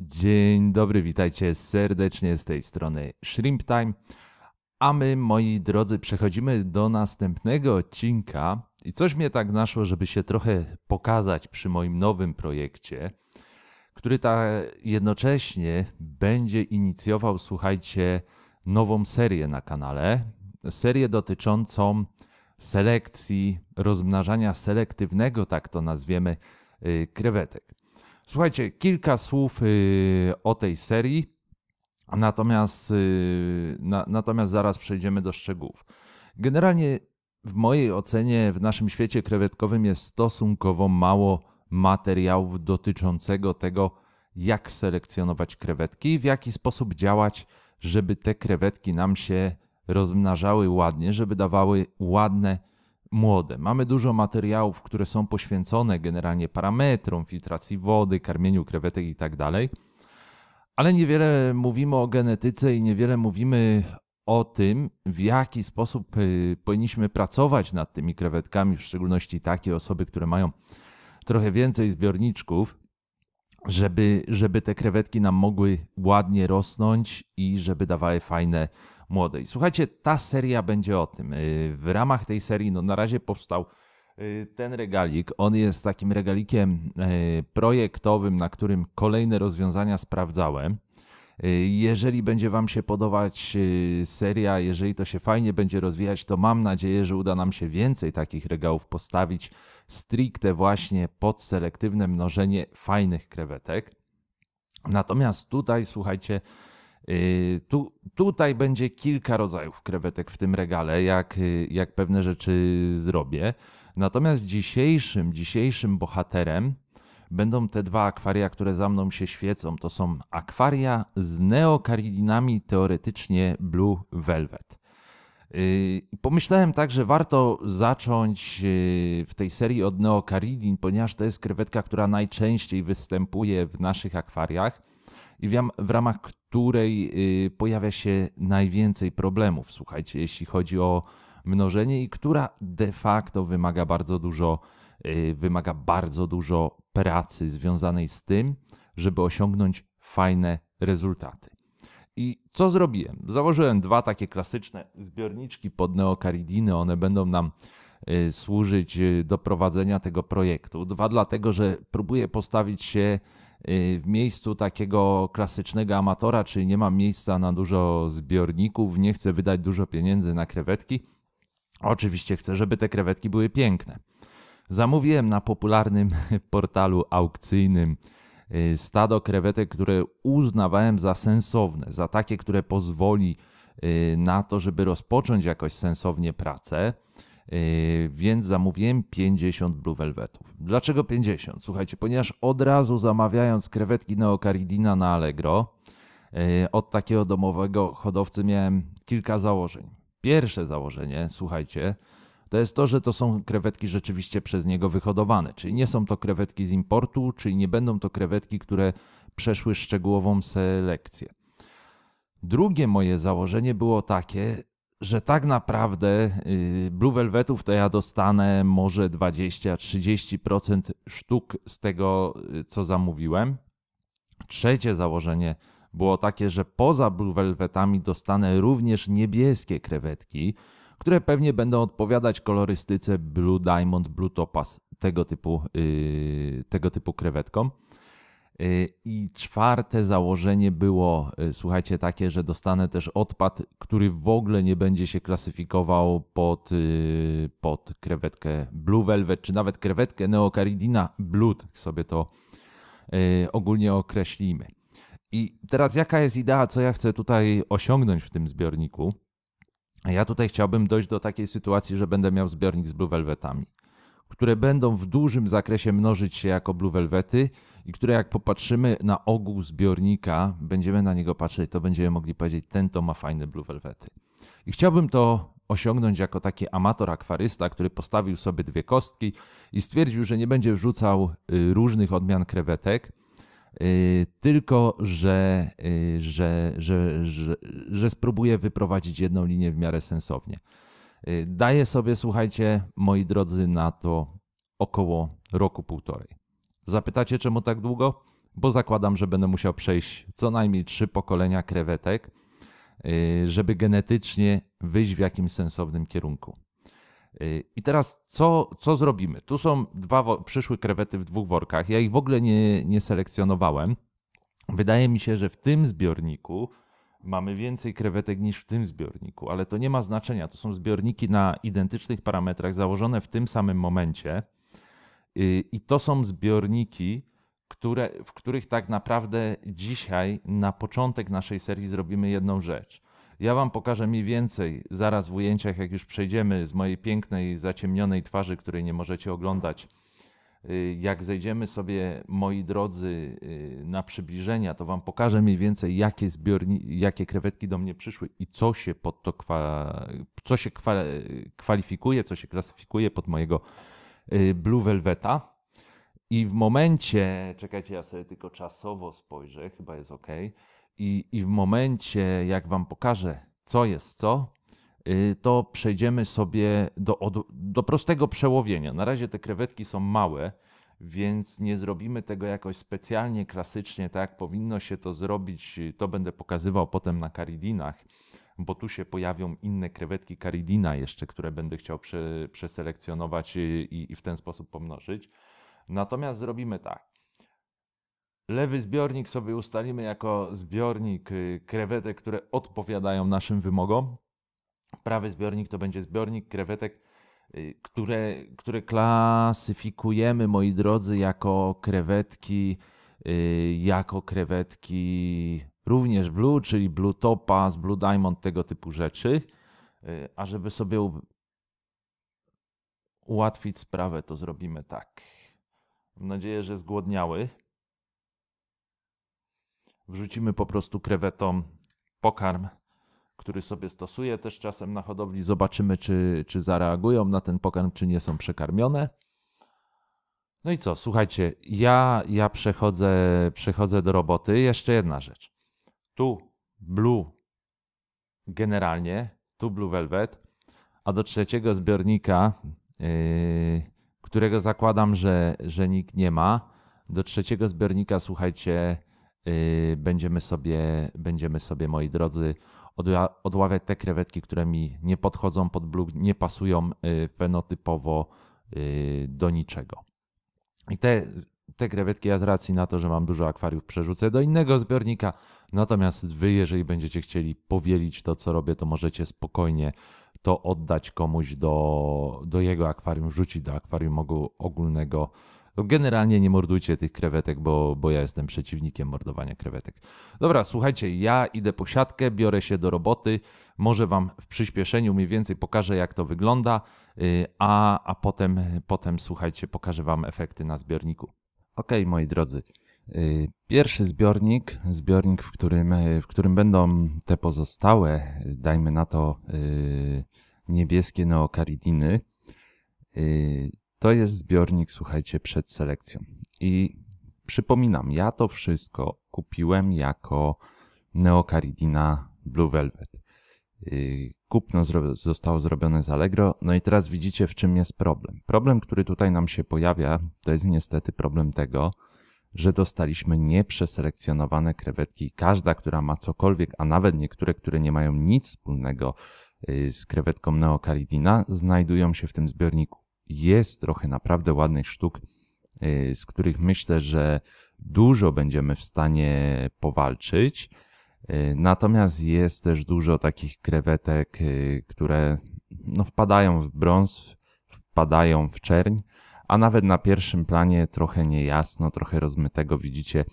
Dzień dobry, witajcie serdecznie z tej strony Shrimp Time. A my, moi drodzy, przechodzimy do następnego odcinka. I coś mnie tak naszło, żeby się trochę pokazać przy moim nowym projekcie, który ta jednocześnie będzie inicjował, słuchajcie, nową serię na kanale. Serię dotyczącą selekcji, rozmnażania selektywnego, tak to nazwiemy, y, krewetek. Słuchajcie, kilka słów y, o tej serii, natomiast, y, na, natomiast zaraz przejdziemy do szczegółów. Generalnie w mojej ocenie w naszym świecie krewetkowym jest stosunkowo mało materiałów dotyczącego tego, jak selekcjonować krewetki, w jaki sposób działać, żeby te krewetki nam się rozmnażały ładnie, żeby dawały ładne, młode. Mamy dużo materiałów, które są poświęcone generalnie parametrom, filtracji wody, karmieniu krewetek i tak dalej. Ale niewiele mówimy o genetyce i niewiele mówimy o tym, w jaki sposób y, powinniśmy pracować nad tymi krewetkami, w szczególności takie osoby, które mają trochę więcej zbiorniczków żeby, żeby te krewetki nam mogły ładnie rosnąć i żeby dawały fajne młode. I słuchajcie, ta seria będzie o tym. Y, w ramach tej serii, no na razie powstał y, ten regalik. On jest takim regalikiem y, projektowym, na którym kolejne rozwiązania sprawdzałem. Y, jeżeli będzie Wam się podobać y, seria, jeżeli to się fajnie będzie rozwijać, to mam nadzieję, że uda nam się więcej takich regałów postawić stricte właśnie pod selektywne mnożenie fajnych krewetek. Natomiast tutaj, słuchajcie, y, tu, tutaj będzie kilka rodzajów krewetek w tym regale, jak, jak pewne rzeczy zrobię. Natomiast dzisiejszym, dzisiejszym bohaterem będą te dwa akwaria, które za mną się świecą. To są akwaria z neokaridinami teoretycznie Blue Velvet. Yy, pomyślałem tak, że warto zacząć yy, w tej serii od neokaridin, ponieważ to jest krewetka, która najczęściej występuje w naszych akwariach i w ramach której yy, pojawia się najwięcej problemów, słuchajcie, jeśli chodzi o mnożenie i która de facto wymaga bardzo dużo Y, wymaga bardzo dużo pracy związanej z tym, żeby osiągnąć fajne rezultaty. I co zrobiłem? Założyłem dwa takie klasyczne zbiorniczki pod neokaridiny. One będą nam y, służyć y, do prowadzenia tego projektu. Dwa, dlatego, że próbuję postawić się w miejscu takiego klasycznego amatora, czyli nie mam miejsca na dużo zbiorników, nie chcę wydać dużo pieniędzy na krewetki. Oczywiście chcę, żeby te krewetki były piękne. Zamówiłem na popularnym portalu aukcyjnym y, stado krewetek, które uznawałem za sensowne, za takie, które pozwoli y, na to, żeby rozpocząć jakoś sensownie pracę. Y, więc zamówiłem 50 Blue Velvetów. Dlaczego 50? Słuchajcie, ponieważ od razu zamawiając krewetki Neocaridina na Allegro, od takiego domowego hodowcy miałem kilka założeń. Pierwsze założenie, słuchajcie, to jest to, że to są krewetki rzeczywiście przez niego wyhodowane, czyli nie są to krewetki z importu, czyli nie będą to krewetki, które przeszły szczegółową selekcję. Drugie moje założenie było takie, że tak naprawdę y, Blue Velvetów to ja dostanę może 20-30% sztuk z tego, y, co zamówiłem. Trzecie założenie było takie, że poza Blue Velvetami dostanę również niebieskie krewetki, które pewnie będą odpowiadać kolorystyce Blue Diamond, Blue Topaz, tego typu, yy, tego typu krewetkom. Yy, I czwarte założenie było, yy, słuchajcie, takie, że dostanę też odpad, który w ogóle nie będzie się klasyfikował pod, yy, pod krewetkę Blue Velvet, czy nawet krewetkę Neocaridina Blue, tak sobie to ogólnie określimy. I teraz jaka jest idea, co ja chcę tutaj osiągnąć w tym zbiorniku? Ja tutaj chciałbym dojść do takiej sytuacji, że będę miał zbiornik z Blue Velvetami, które będą w dużym zakresie mnożyć się jako Blue Velvety i które jak popatrzymy na ogół zbiornika, będziemy na niego patrzeć, to będziemy mogli powiedzieć, ten to ma fajne Blue Velvety. I chciałbym to osiągnąć jako taki amator akwarysta, który postawił sobie dwie kostki i stwierdził, że nie będzie wrzucał y, różnych odmian krewetek, Y, tylko że, y, że, że, że, że spróbuję wyprowadzić jedną linię w miarę sensownie. Y, daję sobie, słuchajcie, moi drodzy, na to około roku, półtorej. Zapytacie, czemu tak długo? Bo zakładam, że będę musiał przejść co najmniej trzy pokolenia krewetek, żeby genetycznie wyjść w jakimś sensownym kierunku. Y, I teraz co, co zrobimy? Tu są dwa, przyszłe krewety w dwóch workach. Ja ich w ogóle nie, nie selekcjonowałem. Wydaje mi się, że w tym zbiorniku mamy więcej krewetek niż w tym zbiorniku, ale to nie ma znaczenia. To są zbiorniki na identycznych parametrach, założone w tym samym momencie. Y, I to są zbiorniki, które, w których tak naprawdę dzisiaj, na początek naszej serii, zrobimy jedną rzecz. Ja wam pokażę mniej więcej zaraz w ujęciach, jak już przejdziemy z mojej pięknej, zaciemnionej twarzy, której nie możecie oglądać. Y, jak zejdziemy sobie, moi drodzy, y, na przybliżenia, to wam pokażę mniej więcej, jakie, zbiorni, jakie krewetki do mnie przyszły i co się pod to kwa, co się kwa, kwalifikuje, co się klasyfikuje pod mojego y, Blue Velveta. I w momencie, czekajcie, ja sobie tylko czasowo spojrzę, chyba jest ok. I, I w momencie, jak Wam pokażę, co jest co, y, to przejdziemy sobie do, do prostego przełowienia. Na razie te krewetki są małe, więc nie zrobimy tego jakoś specjalnie klasycznie, tak powinno się to zrobić. Y, to będę pokazywał potem na karidinach, bo tu się pojawią inne krewetki karidina jeszcze, które będę chciał prze, przeselekcjonować y, i, i w ten sposób pomnożyć. Natomiast zrobimy tak. Lewy zbiornik sobie ustalimy jako zbiornik y, krewetek, które odpowiadają naszym wymogom. Prawy zbiornik to będzie zbiornik krewetek, y, które, które klasyfikujemy, moi drodzy, jako krewetki, y, jako krewetki również blue, czyli blue topaz, blue diamond, tego typu rzeczy. A żeby sobie ułatwić sprawę, to zrobimy tak. Mam nadzieję, że zgłodniały. Wrzucimy po prostu krewetom pokarm, który sobie stosuje. też czasem na hodowli. Zobaczymy, czy, czy zareagują na ten pokarm, czy nie są przekarmione. No i co, słuchajcie, ja, ja przechodzę, przechodzę do roboty. Jeszcze jedna rzecz. Tu Blue generalnie, tu Blue Velvet, a do trzeciego zbiornika, yy, którego zakładam, że, że nikt nie ma, do trzeciego zbiornika, słuchajcie, Y, będziemy sobie, będziemy sobie moi drodzy, odławiać te krewetki, które mi nie podchodzą pod bluk, nie pasują y, fenotypowo y, do niczego. I te, te krewetki ja z racji na to, że mam dużo akwariów, przerzucę do innego zbiornika. Natomiast wy, jeżeli będziecie chcieli powielić to, co robię, to możecie spokojnie to oddać komuś do, do jego akwarium, wrzucić do akwarium ogólnego generalnie nie mordujcie tych krewetek, bo, bo ja jestem przeciwnikiem mordowania krewetek. Dobra, słuchajcie, ja idę po siatkę, biorę się do roboty, może wam w przyspieszeniu mniej więcej pokażę, jak to wygląda, y, a, a potem, potem, słuchajcie, pokażę wam efekty na zbiorniku. Ok, moi drodzy. Y, pierwszy zbiornik, zbiornik, w którym, w którym będą te pozostałe, dajmy na to, y, niebieskie neokaridiny. To jest zbiornik, słuchajcie, przed selekcją. I przypominam, ja to wszystko kupiłem jako Neocaridina Blue Velvet. Y, kupno zostało zrobione z Allegro. No i teraz widzicie, w czym jest problem. Problem, który tutaj nam się pojawia, to jest niestety problem tego, że dostaliśmy nieprzeselekcjonowane krewetki. Każda, która ma cokolwiek, a nawet niektóre, które nie mają nic wspólnego y, z krewetką Neocaridina, znajdują się w tym zbiorniku jest trochę naprawdę ładnych sztuk, y, z których myślę, że dużo będziemy w stanie powalczyć. Y, natomiast jest też dużo takich krewetek, y, które no, wpadają w brąz, wpadają w czerń, a nawet na pierwszym planie trochę niejasno, trochę rozmytego widzicie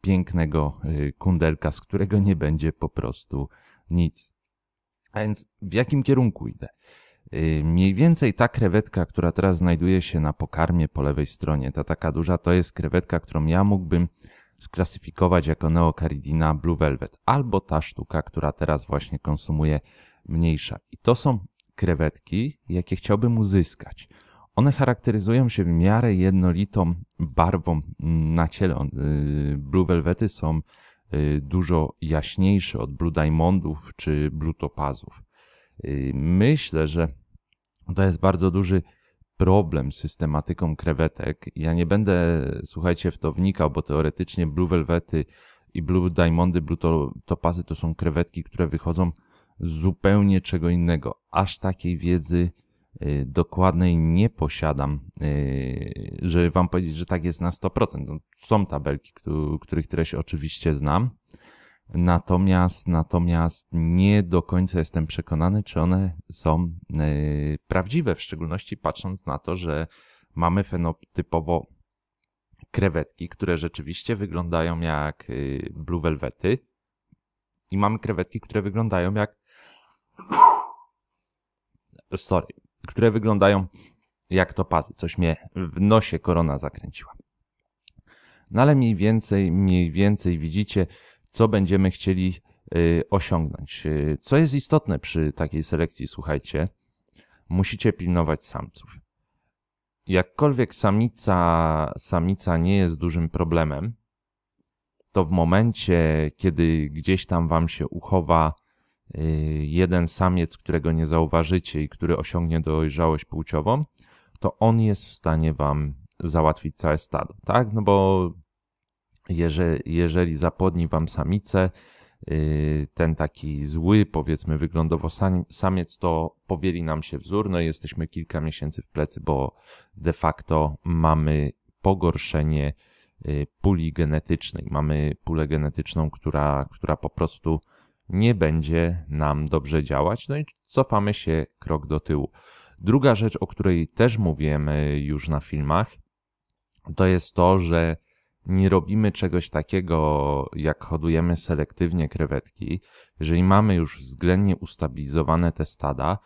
pięknego kundelka, z którego nie będzie po prostu nic. A więc w jakim kierunku idę? Y, mniej więcej ta krewetka, która teraz znajduje się na pokarmie po lewej stronie, ta taka duża, to jest krewetka, którą ja mógłbym sklasyfikować jako Neocaridina Blue Velvet, albo ta sztuka, która teraz właśnie konsumuje mniejsza. I to są krewetki, jakie chciałbym uzyskać. One charakteryzują się w miarę jednolitą barwą na ciele. Y, Blue Velvety są y, dużo jaśniejsze od Blue Diamondów czy Blue Topazów. Myślę, że to jest bardzo duży problem z systematyką krewetek. Ja nie będę, słuchajcie, w to wnikał, bo teoretycznie blue velvety i blue diamondy, blue topasy to są krewetki, które wychodzą z zupełnie czego innego. Aż takiej wiedzy y, dokładnej nie posiadam, y, żeby wam powiedzieć, że tak jest na 100%. No, są tabelki, których treść oczywiście znam, Natomiast, natomiast nie do końca jestem przekonany, czy one są e, prawdziwe, w szczególności patrząc na to, że mamy fenotypowo krewetki, które rzeczywiście wyglądają jak e, blue velvety i mamy krewetki, które wyglądają jak sorry, które wyglądają jak topazy. Coś mnie w nosie korona zakręciła. No ale mniej więcej, mniej więcej widzicie, co będziemy chcieli y, osiągnąć. Y, co jest istotne przy takiej selekcji, słuchajcie, musicie pilnować samców. Jakkolwiek samica, samica nie jest dużym problemem, to w momencie, kiedy gdzieś tam wam się uchowa y, jeden samiec, którego nie zauważycie i który osiągnie dojrzałość płciową, to on jest w stanie wam załatwić całe stado, tak? No bo jeżeli, jeżeli zapłodni wam samicę, y, ten taki zły, powiedzmy, wyglądowo samiec, to powieli nam się wzór, no i jesteśmy kilka miesięcy w plecy, bo de facto mamy pogorszenie y, puli genetycznej. Mamy pulę genetyczną, która, która po prostu nie będzie nam dobrze działać, no i cofamy się krok do tyłu. Druga rzecz, o której też mówiłem y, już na filmach, to jest to, że nie robimy czegoś takiego, jak hodujemy selektywnie krewetki, jeżeli mamy już względnie ustabilizowane te stada,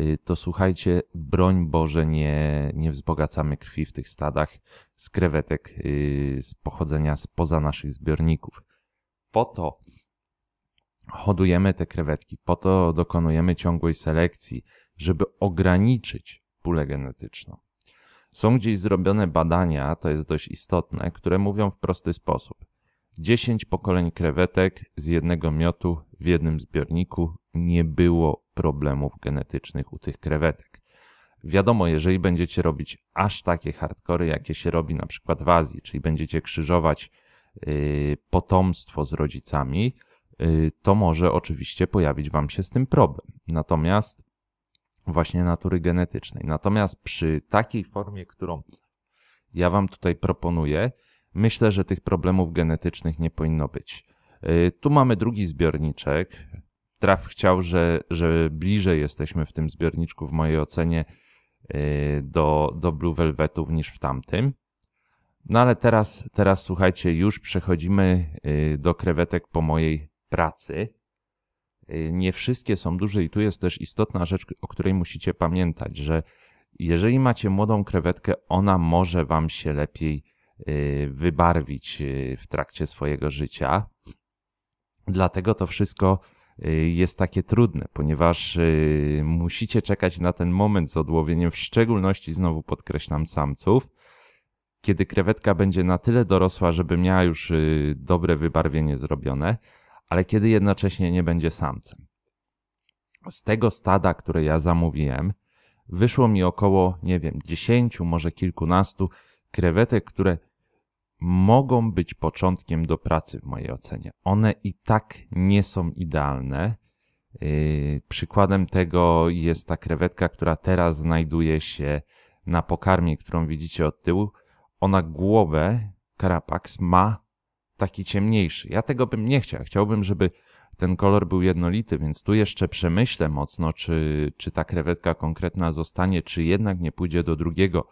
y, to słuchajcie, broń Boże, nie, nie wzbogacamy krwi w tych stadach z krewetek y, z pochodzenia spoza naszych zbiorników. Po to hodujemy te krewetki, po to dokonujemy ciągłej selekcji, żeby ograniczyć pulę genetyczną. Są gdzieś zrobione badania, to jest dość istotne, które mówią w prosty sposób. 10 pokoleń krewetek z jednego miotu w jednym zbiorniku nie było problemów genetycznych u tych krewetek. Wiadomo, jeżeli będziecie robić aż takie hardkory, jakie się robi na przykład w Azji, czyli będziecie krzyżować yy, potomstwo z rodzicami, yy, to może oczywiście pojawić wam się z tym problem. Natomiast właśnie natury genetycznej. Natomiast przy takiej formie, którą ja Wam tutaj proponuję, myślę, że tych problemów genetycznych nie powinno być. Y, tu mamy drugi zbiorniczek. Traf chciał, że, że bliżej jesteśmy w tym zbiorniczku, w mojej ocenie, y, do, do Blue Velvetów niż w tamtym. No ale teraz, teraz słuchajcie, już przechodzimy y, do krewetek po mojej pracy. Y, nie wszystkie są duże i tu jest też istotna rzecz, o której musicie pamiętać, że jeżeli macie młodą krewetkę, ona może wam się lepiej y, wybarwić y, w trakcie swojego życia. Dlatego to wszystko jest takie trudne, ponieważ musicie czekać na ten moment z odłowieniem, w szczególności znowu podkreślam samców, kiedy krewetka będzie na tyle dorosła, żeby miała już dobre wybarwienie zrobione, ale kiedy jednocześnie nie będzie samcem. Z tego stada, które ja zamówiłem, wyszło mi około, nie wiem, dziesięciu, może kilkunastu krewetek, które mogą być początkiem do pracy w mojej ocenie. One i tak nie są idealne. Yy, przykładem tego jest ta krewetka, która teraz znajduje się na pokarmie, którą widzicie od tyłu. Ona głowę, karapaks, ma taki ciemniejszy. Ja tego bym nie chciał. Chciałbym, żeby ten kolor był jednolity, więc tu jeszcze przemyślę mocno, czy, czy ta krewetka konkretna zostanie, czy jednak nie pójdzie do drugiego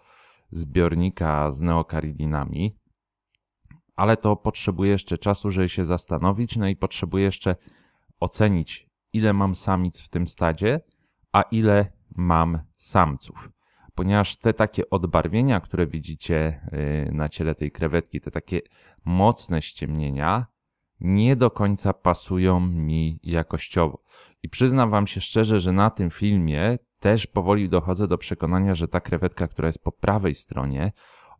zbiornika z neokaridinami. Ale to potrzebuje jeszcze czasu, żeby się zastanowić, no i potrzebuję jeszcze ocenić, ile mam samic w tym stadzie, a ile mam samców ponieważ te takie odbarwienia, które widzicie y, na ciele tej krewetki, te takie mocne ściemnienia, nie do końca pasują mi jakościowo. I przyznam Wam się szczerze, że na tym filmie też powoli dochodzę do przekonania, że ta krewetka, która jest po prawej stronie,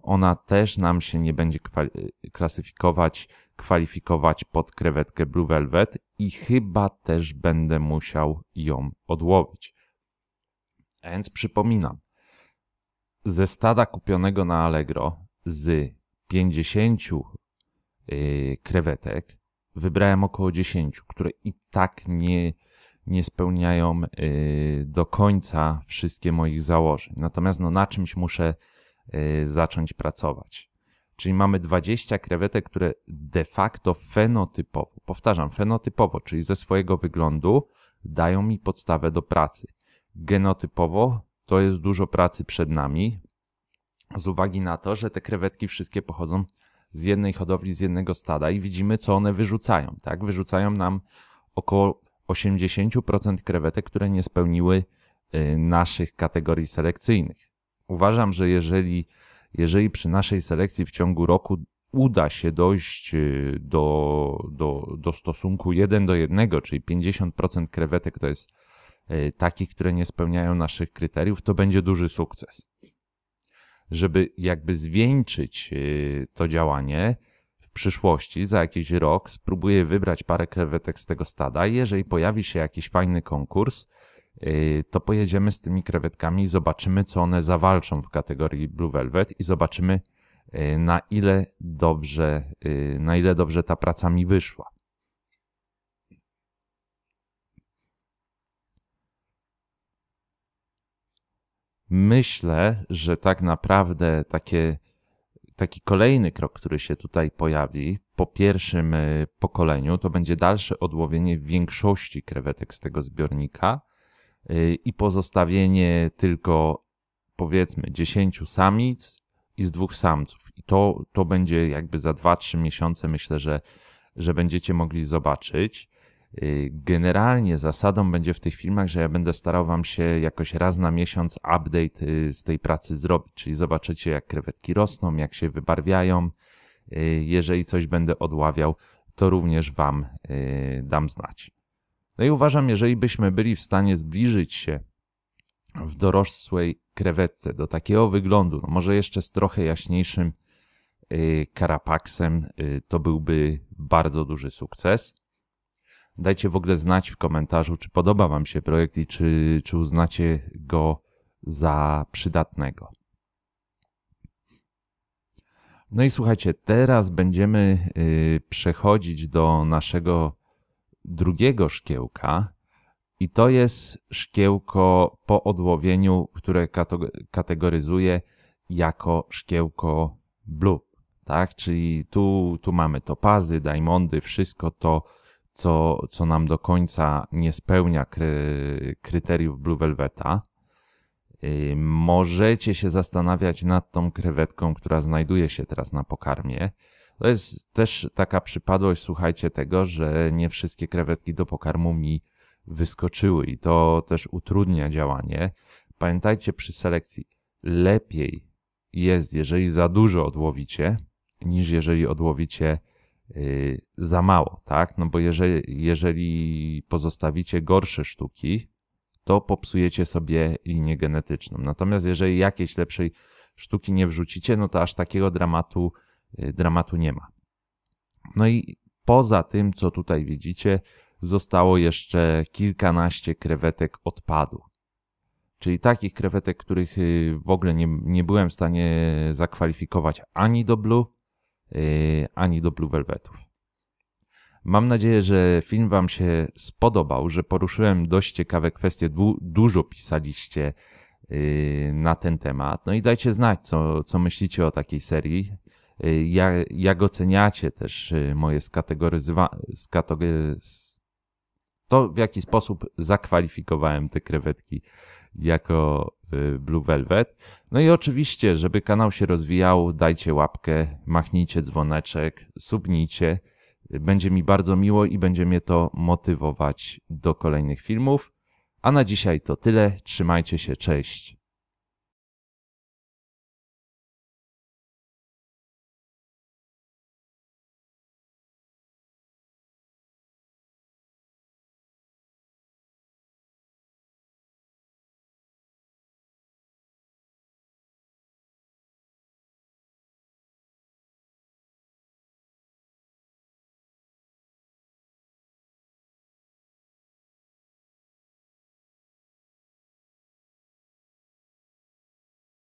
ona też nam się nie będzie klasyfikować, kwalifikować pod krewetkę Blue Velvet i chyba też będę musiał ją odłowić. Więc przypominam, ze stada kupionego na Allegro z 50 yy, krewetek wybrałem około 10, które i tak nie, nie spełniają yy, do końca wszystkie moich założeń. Natomiast no, na czymś muszę yy, zacząć pracować. Czyli mamy 20 krewetek, które de facto fenotypowo, powtarzam, fenotypowo, czyli ze swojego wyglądu dają mi podstawę do pracy. Genotypowo to jest dużo pracy przed nami, z uwagi na to, że te krewetki wszystkie pochodzą z jednej hodowli, z jednego stada i widzimy, co one wyrzucają. Tak? Wyrzucają nam około 80% krewetek, które nie spełniły y, naszych kategorii selekcyjnych. Uważam, że jeżeli, jeżeli przy naszej selekcji w ciągu roku uda się dojść y, do, do, do stosunku 1 do 1, czyli 50% krewetek to jest Y, takich, które nie spełniają naszych kryteriów, to będzie duży sukces. Żeby jakby zwieńczyć y, to działanie, w przyszłości, za jakiś rok, spróbuję wybrać parę krewetek z tego stada. Jeżeli pojawi się jakiś fajny konkurs, y, to pojedziemy z tymi krewetkami i zobaczymy, co one zawalczą w kategorii Blue Velvet i zobaczymy, na ile dobrze, na ile dobrze ta praca mi wyszła. myślę, że tak naprawdę takie, taki kolejny krok, który się tutaj pojawi po pierwszym y, pokoleniu, to będzie dalsze odłowienie większości krewetek z tego zbiornika y, i pozostawienie tylko powiedzmy 10 samic i z dwóch samców. I to, to będzie jakby za 2-3 miesiące myślę, że, że będziecie mogli zobaczyć. Y, generalnie zasadą będzie w tych filmach, że ja będę starał wam się jakoś raz na miesiąc update y, z tej pracy zrobić, czyli zobaczycie jak krewetki rosną, jak się wybarwiają. Y, jeżeli coś będę odławiał, to również wam dam znać. No i uważam, jeżeli byśmy byli w stanie zbliżyć się w dorosłej krewetce do takiego wyglądu, no może jeszcze z trochę jaśniejszym karapaksem, to byłby bardzo duży sukces. Dajcie w ogóle znać w komentarzu, czy podoba Wam się projekt i czy, czy uznacie go za przydatnego. No i słuchajcie, teraz będziemy yy, przechodzić do naszego drugiego szkiełka. I to jest szkiełko po odłowieniu, które kategoryzuje jako szkiełko blue. Tak, czyli tu, tu mamy topazy, diamondy, wszystko to co, co nam do końca nie spełnia kry, kryteriów Blue Velveta. możecie się zastanawiać nad tą krewetką, która znajduje się teraz na pokarmie. To jest też taka przypadłość, słuchajcie tego, że nie wszystkie krewetki do pokarmu mi wyskoczyły i to też utrudnia działanie. Pamiętajcie przy selekcji, lepiej jest, jeżeli za dużo odłowicie, niż jeżeli odłowicie Y, za mało, tak? No bo jeżeli, jeżeli pozostawicie gorsze sztuki, to popsujecie sobie linię genetyczną. Natomiast jeżeli jakiejś lepszej sztuki nie wrzucicie, no to aż takiego dramatu, y, dramatu nie ma. No i poza tym, co tutaj widzicie, zostało jeszcze kilkanaście krewetek odpadu. Czyli takich krewetek, których y, w ogóle nie, nie byłem w stanie zakwalifikować ani do blue, Y, ani do Blue Velvetów. Mam nadzieję, że film Wam się spodobał, że poruszyłem dość ciekawe kwestie, du dużo pisaliście y, na ten temat. No i dajcie znać, co, co myślicie o takiej serii. Y, jak, jak oceniacie też moje skategoryzowa- skategory- to, w jaki sposób zakwalifikowałem te krewetki jako y, Blue Velvet. No i oczywiście, żeby kanał się rozwijał, dajcie łapkę, machnijcie dzwoneczek, subnijcie. Będzie mi bardzo miło i będzie mnie to motywować do kolejnych filmów. A na dzisiaj to tyle. Trzymajcie się, cześć.